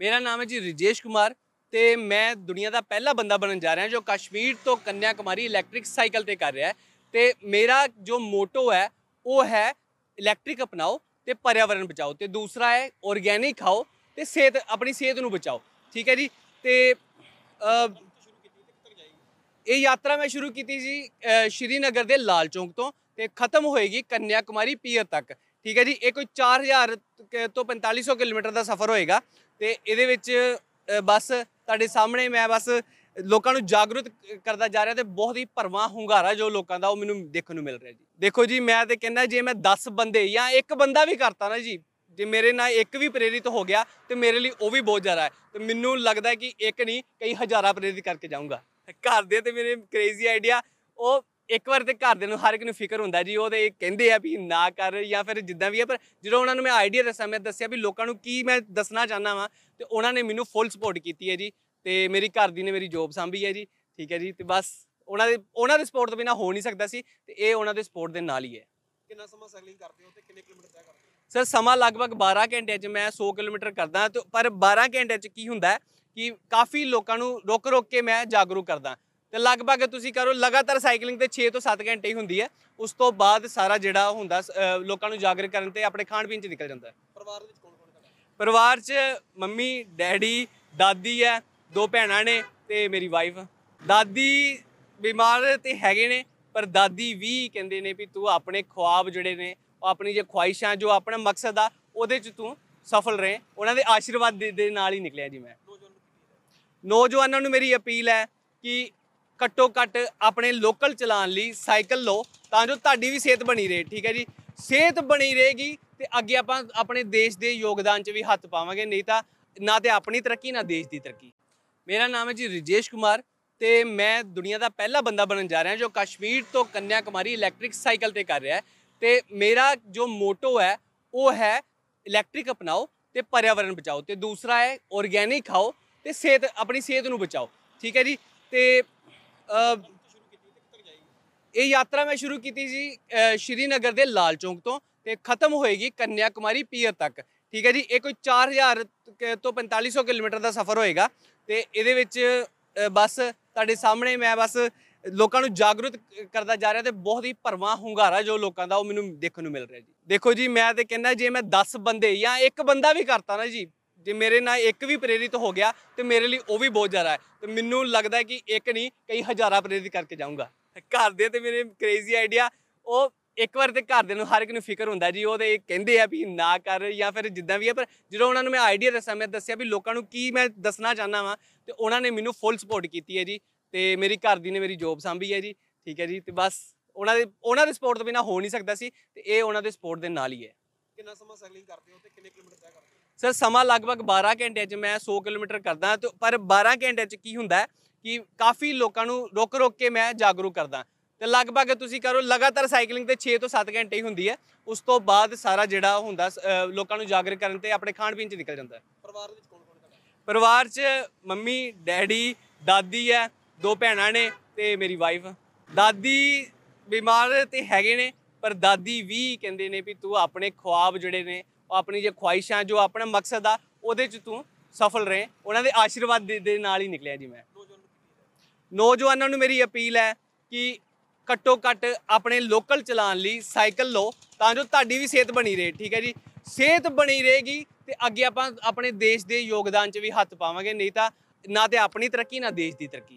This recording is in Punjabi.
ਮੇਰਾ ਨਾਮ ਹੈ ਜੀ ਰਜੇਸ਼ ਕੁਮਾਰ ਤੇ ਮੈਂ ਦੁਨੀਆ ਦਾ ਪਹਿਲਾ ਬੰਦਾ ਬਣਨ ਜਾ ਰਿਹਾ ਜੋ ਕਸ਼ਮੀਰ ਤੋਂ ਕੰਨਿਆ ਕੁਮਾਰੀ ਇਲੈਕਟ੍ਰਿਕ ਸਾਈਕਲ ਤੇ ਕਰ ਰਿਹਾ ਤੇ ਮੇਰਾ ਜੋ ਮੋਟੋ ਹੈ ਉਹ ਹੈ ਇਲੈਕਟ੍ਰਿਕ ਅਪਣਾਓ ਤੇ ਪਰਿਆਵਰਣ ਬਚਾਓ ਤੇ ਦੂਸਰਾ ਹੈ ਆਰਗੈਨਿਕ ਖਾਓ ਤੇ ਸਿਹਤ ਆਪਣੀ ਸਿਹਤ ਨੂੰ ਬਚਾਓ ਠੀਕ ਹੈ ਜੀ ਤੇ ਇਹ ਯਾਤਰਾ ਮੈਂ ਸ਼ੁਰੂ ਕੀਤੀ ਜੀ ਸ਼੍ਰੀਨਗਰ ਦੇ ਲਾਲ ਚੌਂਕ ਤੋਂ ਤੇ ਖਤਮ ਹੋਏਗੀ ਕੰਨਿਆ ਕੁਮਾਰੀ ਪੀਰ ਤੱਕ ਠੀਕ ਹੈ ਜੀ ਇਹ ਕੋਈ 4000 ਤੋਂ 4500 ਕਿਲੋਮੀਟਰ ਦਾ ਸਫ਼ਰ ਹੋਏਗਾ ਤੇ ਇਹਦੇ ਵਿੱਚ ਬਸ ਤੁਹਾਡੇ ਸਾਹਮਣੇ ਮੈਂ ਬਸ ਲੋਕਾਂ ਨੂੰ ਜਾਗਰੂਕ ਕਰਦਾ ਜਾ ਰਿਹਾ ਤੇ ਬਹੁਤ ਹੀ ਭਰਵਾ ਹੁੰਗਾਰਾ ਜੋ ਲੋਕਾਂ ਦਾ ਉਹ ਮੈਨੂੰ ਦੇਖਣ ਨੂੰ ਮਿਲ ਰਿਹਾ ਜੀ ਦੇਖੋ ਜੀ ਮੈਂ ਤੇ ਕਹਿੰਦਾ ਜੇ ਮੈਂ 10 ਬੰਦੇ ਜਾਂ ਇੱਕ ਬੰਦਾ ਵੀ ਕਰਤਾ ਨਾ ਜੀ ਜੇ ਮੇਰੇ ਨਾਲ ਇੱਕ ਵੀ ਪ੍ਰੇਰਿਤ ਹੋ ਗਿਆ ਤੇ ਮੇਰੇ ਲਈ ਉਹ ਵੀ ਬਹੁਤ ਜ਼ਿਆਦਾ ਹੈ ਤੇ ਮੈਨੂੰ ਲੱਗਦਾ ਕਿ ਇੱਕ ਨਹੀਂ ਕਈ ਹਜ਼ਾਰਾਂ ਪ੍ਰੇਰਿਤ ਕਰਕੇ ਜਾਊਂਗਾ ਘਰ ਦੇ ਤੇ ਮੇਰੇ ਕ੍ਰੇਜ਼ੀ ਆਈਡੀਆ ਉਹ ਇੱਕ ਵਾਰ ਤੇ ਘਰ ਦੇ ਨੂੰ ਹਰ ਇੱਕ ਨੂੰ ਫਿਕਰ ਹੁੰਦਾ ਜੀ ਉਹਦੇ ਇਹ ਕਹਿੰਦੇ ਆ ਵੀ ਨਾ ਕਰ ਜਾਂ ਫਿਰ ਜਿੱਦਾਂ ਵੀ ਆ ਪਰ ਜਦੋਂ ਉਹਨਾਂ ਨੂੰ ਮੈਂ ਆਈਡੀਆ ਦੱਸਿਆ ਮੈਂ ਦੱਸਿਆ ਵੀ ਲੋਕਾਂ ਨੂੰ ਕੀ ਮੈਂ ਦੱਸਣਾ ਚਾਹਨਾ ਵਾਂ ਤੇ ਉਹਨਾਂ ਨੇ ਮੈਨੂੰ ਫੁੱਲ ਸਪੋਰਟ ਕੀਤੀ ਹੈ ਜੀ ਤੇ ਮੇਰੀ ਘਰ ਦੀ ਨੇ ਮੇਰੀ ਜੋਬ ਸੰਭੀ ਹੈ ਜੀ ਠੀਕ ਹੈ ਜੀ ਤੇ ਬਸ ਉਹਨਾਂ ਦੇ ਉਹਨਾਂ ਦੇ ਸਪੋਰਟ ਤੋਂ ਬਿਨਾ ਹੋ ਨਹੀਂ ਸਕਦਾ ਸੀ ਤੇ ਇਹ ਉਹਨਾਂ ਦੇ ਸਪੋਰਟ ਦੇ ਨਾਲ ਹੀ ਹੈ ਕਿੰਨਾ ਸਮਾਂ ਸਾਈਕਲਿੰਗ ਕਰਦੇ ਹੋ ਤੇ ਕਿੰਨੇ ਕਿਲੋਮੀਟਰ ਤੈਅ ਕਰਦੇ ਹੋ ਸਰ ਸਮਾਂ ਲਗਭਗ 12 ਘੰਟੇ 'ਚ ਮੈਂ 100 ਕਿਲੋਮੀਟਰ ਕਰਦਾ ਪਰ 12 ਘੰਟੇ 'ਚ ਕੀ ਹੁੰਦਾ ਕਿ ਕਾਫੀ ਲੋਕਾਂ ਨੂੰ ਰੋਕ ਰੋਕ ਕੇ ਮੈਂ ਜਾਗਰੂਕ ਕਰਦਾ ਤੇ ਲਗਭਗ ਤੁਸੀਂ ਕਰੋ ਲਗਾਤਾਰ ਸਾਈਕਲਿੰਗ ਤੇ 6 ਤੋਂ 7 ਘੰਟੇ ਹੀ ਹੁੰਦੀ ਹੈ ਉਸ ਤੋਂ ਬਾਅਦ ਸਾਰਾ ਜਿਹੜਾ ਹੁੰਦਾ ਲੋਕਾਂ ਨੂੰ ਜਾਗਰੂਕ ਕਰਨ ਤੇ ਆਪਣੇ ਖਾਣ ਪੀਣ 'ਚ ਨਿਕਲ ਜਾਂਦਾ ਹੈ ਪਰਿਵਾਰ ਦੇ ਵਿੱਚ ਕੌਣ ਕੌਣ ਪਰਿਵਾਰ 'ਚ ਮੰਮੀ ਡੈਡੀ ਦਾਦੀ ਹੈ ਦੋ ਭੈਣਾਂ ਨੇ ਤੇ ਮੇਰੀ ਵਾਈਫ ਦਾਦੀ ਬਿਮਾਰ ਤੇ ਹੈਗੇ ਨੇ ਪਰ ਦਾਦੀ ਵੀ ਕਹਿੰਦੇ ਨੇ ਵੀ ਤੂੰ ਆਪਣੇ ਖੁਆਬ ਜਿਹੜੇ ਨੇ ਆਪਣੀ ਜੇ ਖੁਆਇਸ਼ਾਂ ਜੋ ਆਪਣਾ ਮਕਸਦ ਆ ਉਹਦੇ 'ਚ ਤੂੰ ਸਫਲ ਰਹੇ ਉਹਨਾਂ ਦੇ ਆਸ਼ੀਰਵਾਦ ਦੇ ਨਾਲ ਹੀ ਨਿਕਲਿਆ ਜੀ ਮੈਂ ਨੌਜਵਾਨਾਂ ਨੂੰ ਮੇਰੀ ਅਪੀਲ ਹੈ ਕਿ ਘੱਟੋ ਘੱਟ ਆਪਣੇ ਲੋਕਲ ਚਲਾਣ ਲਈ ਸਾਈਕਲ ਲਓ ਤਾਂ ਜੋ ਤੁਹਾਡੀ ਵੀ ਸਿਹਤ ਬਣੀ ਰਹੇ ਠੀਕ ਹੈ ਜੀ ਸਿਹਤ ਬਣੀ ਰਹੇਗੀ ਤੇ ਅੱਗੇ ਆਪਾਂ ਆਪਣੇ ਦੇਸ਼ ਦੇ ਯੋਗਦਾਨ 'ਚ ਵੀ ਹੱਥ ਪਾਵਾਂਗੇ ਨਹੀਂ ਤਾਂ ਨਾ ਤੇ ਆਪਣੀ ਤਰੱਕੀ ਨਾ ਦੇਸ਼ ਦੀ ਤਰੱਕੀ ਮੇਰਾ ਨਾਮ ਹੈ ਜੀ ਰਜੇਸ਼ ਕੁਮਾਰ ਤੇ ਮੈਂ ਦੁਨੀਆ ਦਾ ਪਹਿਲਾ ਬੰਦਾ ਬਣਨ ਜਾ ਰਿਹਾ ਜੋ ਕਸ਼ਮੀਰ ਤੋਂ ਕੰਨਿਆ ਕੁਮਾਰੀ ਇਲੈਕਟ੍ਰਿਕ ਸਾਈਕਲ ਤੇ ਕਰ ਰਿਹਾ ਤੇ ਮੇਰਾ ਜੋ ਮੋਟੋ ਹੈ ਉਹ ਹੈ ਇਲੈਕਟ੍ਰਿਕ ਅਪਣਾਓ ਤੇ ਪਰਿਆਵਰਣ ਬਚਾਓ ਤੇ ਦੂਸਰਾ ਹੈ ਆਰਗੈਨਿਕ ਖਾਓ ਤੇ ਸਿਹਤ ਆਪਣੀ ਸਿਹਤ ਨੂੰ ਬਚਾਓ ਠੀਕ ਹੈ ਜੀ ਤੇ ਇਹ ਯਾਤਰਾ ਮੈਂ ਸ਼ੁਰੂ ਕੀਤੀ ਸੀ ਸ਼੍ਰੀਨਗਰ ਦੇ ਲਾਲ ਚੌਂਕ ਤੋਂ ਤੇ ਖਤਮ ਹੋਏਗੀ ਕੰਨਿਆ ਕੁਮਾਰੀ ਪੀਰ ਤੱਕ ਠੀਕ ਹੈ ਜੀ ਇਹ ਕੋਈ 4000 ਤੋਂ 4500 ਕਿਲੋਮੀਟਰ ਦਾ ਸਫ਼ਰ ਹੋਏਗਾ ਤੇ ਇਹਦੇ ਵਿੱਚ ਬਸ ਤੁਹਾਡੇ ਸਾਹਮਣੇ ਮੈਂ ਬਸ ਲੋਕਾਂ ਨੂੰ ਜਾਗਰੂਕ ਕਰਦਾ ਜਾ ਰਿਹਾ ਤੇ ਬਹੁਤ ਹੀ ਭਰਵਾਂ ਹੁੰਗਾਰਾ ਜੋ ਲੋਕਾਂ ਦਾ ਉਹ ਮੈਨੂੰ ਦੇਖਣ ਨੂੰ ਮਿਲ ਰਿਹਾ ਜੀ ਦੇਖੋ ਜੀ ਮੈਂ ਤੇ ਕਹਿੰਦਾ ਜੇ ਮੈਂ 10 ਬੰਦੇ ਜਾਂ ਇੱਕ ਬੰਦਾ ਵੀ ਕਰਤਾ ਨਾ ਜੀ ਜੇ ਮੇਰੇ ਨਾਲ ਇੱਕ ਵੀ ਪ੍ਰੇਰਿਤ ਹੋ ਗਿਆ ਤੇ ਮੇਰੇ ਲਈ ਉਹ ਵੀ ਬਹੁਤ ਜ਼ਿਆਦਾ ਹੈ ਤੇ ਮੈਨੂੰ ਲੱਗਦਾ ਕਿ ਇੱਕ ਨਹੀਂ ਕਈ ਹਜ਼ਾਰਾਂ ਪ੍ਰੇਰਿਤ ਕਰਕੇ ਜਾਊਂਗਾ ਘਰ ਦੇ ਤੇ ਮੇਰੇ ਕ੍ਰੇਜ਼ੀ ਆਈਡੀਆ ਉਹ ਇੱਕ ਵਾਰ ਤੇ ਘਰ ਦੇ ਨੂੰ ਹਰ ਇੱਕ ਨੂੰ ਫਿਕਰ ਹੁੰਦਾ ਜੀ ਉਹਦੇ ਕਹਿੰਦੇ ਆ ਵੀ ਨਾ ਕਰ ਜਾਂ ਫਿਰ ਜਿੱਦਾਂ ਵੀ ਆ ਪਰ ਜਦੋਂ ਉਹਨਾਂ ਨੂੰ ਮੈਂ ਆਈਡੀਆ ਦੱਸਿਆ ਮੈਂ ਦੱਸਿਆ ਵੀ ਲੋਕਾਂ ਨੂੰ ਕੀ ਮੈਂ ਦੱਸਣਾ ਚਾਹਨਾ ਵਾਂ ਤੇ ਉਹਨਾਂ ਨੇ ਮੈਨੂੰ ਫੁੱਲ ਸਪੋਰਟ ਕੀਤੀ ਹੈ ਜੀ ਤੇ ਮੇਰੀ ਘਰ ਦੀ ਨੇ ਮੇਰੀ ਜੋਬ ਸੰਭੀ ਹੈ ਜੀ ਠੀਕ ਹੈ ਜੀ ਤੇ ਬਸ ਉਹਨਾਂ ਦੇ ਉਹਨਾਂ ਦੇ ਸਪੋਰਟ ਤੋਂ ਬਿਨਾ ਹੋ ਨਹੀਂ ਸਕਦਾ ਸੀ ਤੇ ਇਹ ਉਹਨਾਂ ਦੇ ਸਪੋਰਟ ਦੇ ਨਾਲ ਹੀ ਹੈ ਕਿੰਨਾ ਸਮਾਂ ਸਾਈਕਲਿੰਗ ਕਰਦੇ ਹੋ ਤੇ ਕਿੰਨੇ ਕਿਲੋਮੀਟਰ ਤੈਅ ਕਰਦੇ ਹੋ ਸਰ ਸਮਾਂ ਲਗਭਗ 12 ਘੰਟੇ 'ਚ ਮੈਂ 100 ਕਿਲੋਮੀਟਰ ਕਰਦਾ ਪਰ 12 ਘੰਟੇ 'ਚ ਕੀ ਹੁੰਦਾ ਕਿ ਕਾਫੀ ਲੋਕਾਂ ਨੂੰ ਰੋਕ ਰੋਕ ਕੇ ਮੈਂ ਜਾਗਰੂਕ ਕਰਦਾ ਤੇ ਲਗਭਗ ਤੁਸੀਂ ਕਰੋ ਲਗਾਤਾਰ ਸਾਈਕਲਿੰਗ ਤੇ 6 ਤੋਂ 7 ਘੰਟੇ ਹੀ ਹੁੰਦੀ ਹੈ ਉਸ ਤੋਂ ਬਾਅਦ ਸਾਰਾ ਜਿਹੜਾ ਹੁੰਦਾ ਲੋਕਾਂ ਨੂੰ ਜਾਗਰੂਕ ਕਰਨ ਤੇ ਆਪਣੇ ਖਾਣ ਪੀਣ 'ਚ ਨਿਕਲ ਜਾਂਦਾ ਪਰਿਵਾਰ ਵਿੱਚ ਕੌਣ ਕੌਣ ਪਰਿਵਾਰ 'ਚ ਮੰਮੀ ਡੈਡੀ ਦਾਦੀ ਹੈ ਦੋ ਭੈਣਾਂ ਨੇ ਤੇ ਮੇਰੀ ਵਾਈਫ ਦਾਦੀ ਬਿਮਾਰ ਤੇ ਹੈਗੇ ਨੇ ਪਰ ਦਾਦੀ ਵੀ ਕਹਿੰਦੇ ਨੇ ਵੀ ਤੂੰ ਆਪਣੇ ਖੁਆਬ ਜਿਹੜੇ ਨੇ ਆਪਣੀ ਜੇ ਖੁਆਇਸ਼ਾਂ ਜੋ ਆਪਣਾ ਮਕਸਦ ਆ ਉਹਦੇ 'ਚ ਤੂੰ ਸਫਲ ਰਹੇ ਉਹਨਾਂ ਦੇ ਆਸ਼ੀਰਵਾਦ ਦੇ ਨਾਲ ਹੀ ਨਿਕਲਿਆ ਜੀ ਮੈਂ ਨੌਜਵਾਨਾਂ ਨੂੰ ਮੇਰੀ ਅਪੀਲ ਹੈ ਕਿ ਘੱਟੋ ਘੱਟ ਆਪਣੇ ਲੋਕਲ ਚਲਾਨ ਲਈ ਸਾਈਕਲ ਲਓ ਤਾਂ ਜੋ ਤੁਹਾਡੀ ਵੀ ਸਿਹਤ ਬਣੀ ਰਹੇ ਠੀਕ ਹੈ ਜੀ ਸਿਹਤ ਬਣੀ ਰਹੇਗੀ ਤੇ ਅੱਗੇ ਆਪਾਂ ਆਪਣੇ ਦੇਸ਼ ਦੇ ਯੋਗਦਾਨ 'ਚ ਵੀ ਹੱਥ ਪਾਵਾਂਗੇ ਨਹੀਂ ਤਾਂ ਨਾ ਤੇ ਆਪਣੀ ਤਰੱਕੀ ਨਾ ਦੇਸ਼ ਦੀ ਤਰੱਕੀ